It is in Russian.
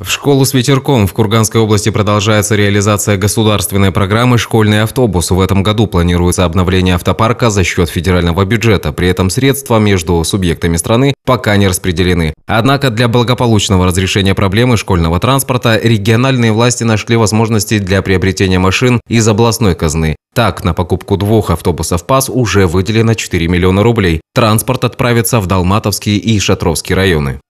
В школу с ветерком в Курганской области продолжается реализация государственной программы «Школьный автобус». В этом году планируется обновление автопарка за счет федерального бюджета. При этом средства между субъектами страны пока не распределены. Однако для благополучного разрешения проблемы школьного транспорта региональные власти нашли возможности для приобретения машин из областной казны. Так, на покупку двух автобусов ПАС уже выделено 4 миллиона рублей. Транспорт отправится в Долматовский и Шатровский районы.